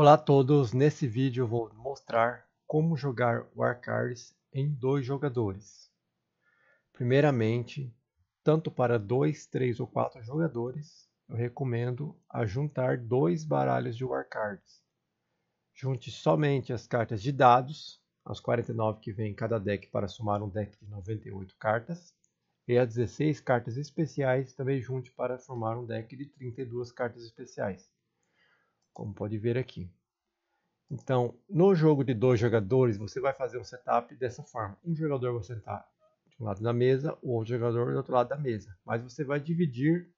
Olá a todos, nesse vídeo eu vou mostrar como jogar War Cards em dois jogadores. Primeiramente, tanto para dois, três ou quatro jogadores, eu recomendo a juntar dois baralhos de War Cards. Junte somente as cartas de dados, as 49 que vem em cada deck para somar um deck de 98 cartas, e as 16 cartas especiais também junte para formar um deck de 32 cartas especiais como pode ver aqui. Então, no jogo de dois jogadores, você vai fazer um setup dessa forma. Um jogador vai sentar tá de um lado da mesa, o outro jogador do outro lado da mesa. Mas você vai dividir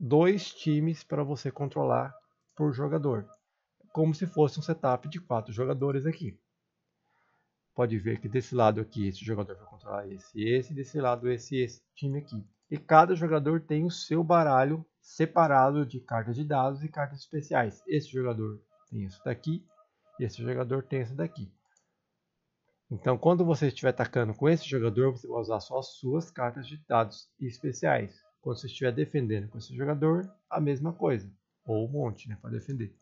dois times para você controlar por jogador. Como se fosse um setup de quatro jogadores aqui. Pode ver que desse lado aqui, esse jogador vai controlar esse, esse, desse lado esse, esse time aqui. E cada jogador tem o seu baralho separado de cartas de dados e cartas especiais. Esse jogador tem isso daqui, esse jogador tem isso daqui. Então, quando você estiver atacando com esse jogador, você vai usar só as suas cartas de dados e especiais. Quando você estiver defendendo com esse jogador, a mesma coisa. Ou um monte, né, para defender.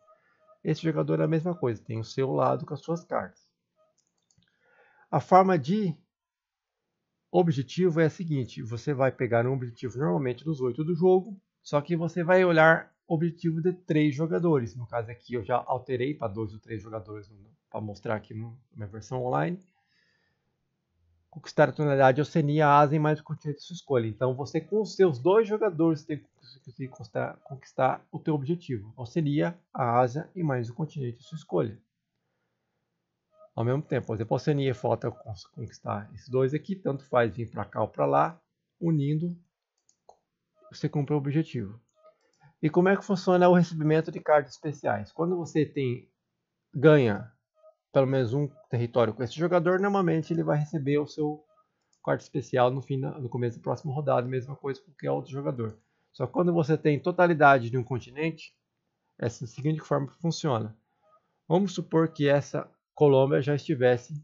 Esse jogador é a mesma coisa, tem o seu lado com as suas cartas. A forma de objetivo é a seguinte: você vai pegar um objetivo normalmente dos oito do jogo só que você vai olhar objetivo de três jogadores. No caso aqui eu já alterei para dois ou três jogadores para mostrar aqui na minha versão online. Conquistar a tonalidade Oceania, Ásia e mais o continente de sua escolha. Então você com os seus dois jogadores tem que conquistar, o teu objetivo. Oceania, então, a Ásia e mais o continente de sua escolha. Ao mesmo tempo, por exemplo, a Oceania falta conquistar esses dois aqui, tanto faz vir para cá ou para lá, unindo você cumpriu o objetivo. E como é que funciona o recebimento de cartas especiais? Quando você tem ganha pelo menos um território com esse jogador, normalmente ele vai receber o seu quarto especial no, fim no começo da próxima rodada, mesma coisa com qualquer outro jogador. Só que quando você tem totalidade de um continente, essa é assim, a seguinte forma que funciona. Vamos supor que essa Colômbia já estivesse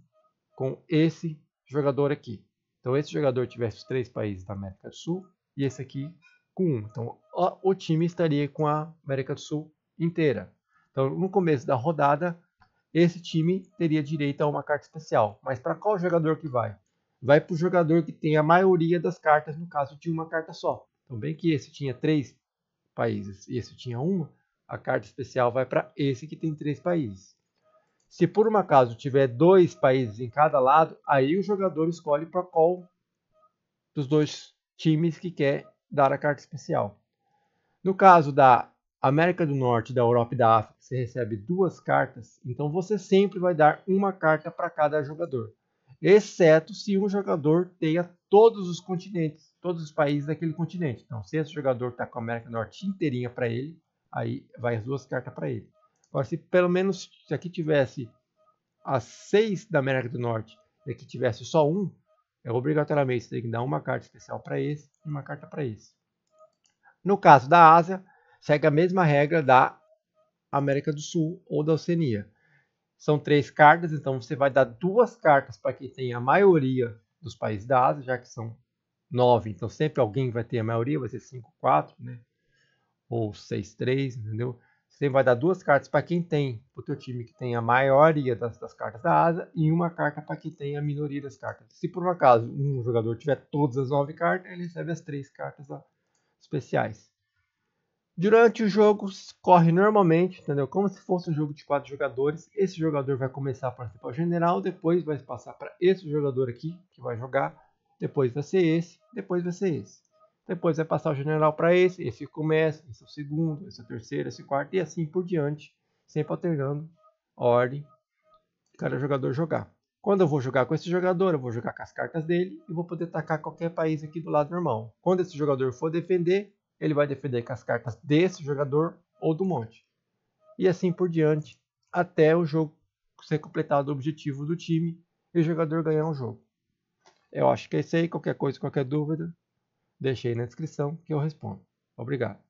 com esse jogador aqui. Então esse jogador tivesse os três países da América do Sul e esse aqui com 1. Então, o, time estaria com a América do Sul inteira. Então, no começo da rodada, esse time teria direito a uma carta especial. Mas para qual jogador que vai? Vai para o jogador que tem a maioria das cartas, no caso de uma carta só. Então, bem que esse tinha três países e esse tinha uma, a carta especial vai para esse que tem três países. Se por um acaso tiver dois países em cada lado, aí o jogador escolhe para qual dos dois times que quer dar a carta especial. No caso da América do Norte, da Europa e da África, você recebe duas cartas, então você sempre vai dar uma carta para cada jogador, exceto se um jogador tenha todos os continentes, todos os países daquele continente. Então, se esse jogador está com a América do Norte inteirinha para ele, aí vai as duas cartas para ele. Agora, se pelo menos se aqui tivesse as seis da América do Norte e aqui tivesse só um, é obrigatoriamente você tem que dar uma carta especial para esse e uma carta para esse. No caso da Ásia, segue a mesma regra da América do Sul ou da Oceania. São três cartas, então você vai dar duas cartas para quem tem a maioria dos países da Ásia, já que são nove. Então sempre alguém vai ter a maioria, vai ser 5, 4, né? ou 6, 3, entendeu? Você vai dar duas cartas para quem tem, o teu time que tem a maioria das, das cartas da asa e uma carta para quem tem a minoria das cartas. Se por um acaso um jogador tiver todas as nove cartas, ele recebe as três cartas especiais. Durante o jogo corre normalmente, entendeu? Como se fosse um jogo de quatro jogadores. Esse jogador vai começar a participar o general, depois vai passar para esse jogador aqui que vai jogar, depois vai ser esse, depois vai ser esse depois vai passar o general para esse, esse começa, esse é o segundo, esse é o terceiro, esse é o quarto e assim por diante, sempre alternando a ordem que cada jogador jogar. Quando eu vou jogar com esse jogador, eu vou jogar com as cartas dele e vou poder atacar qualquer país aqui do lado normal. Quando esse jogador for defender, ele vai defender com as cartas desse jogador ou do monte. E assim por diante, até o jogo ser completado o objetivo do time e o jogador ganhar um jogo. Eu acho que é isso aí. Qualquer coisa, qualquer dúvida, Deixei na descrição que eu respondo. Obrigado.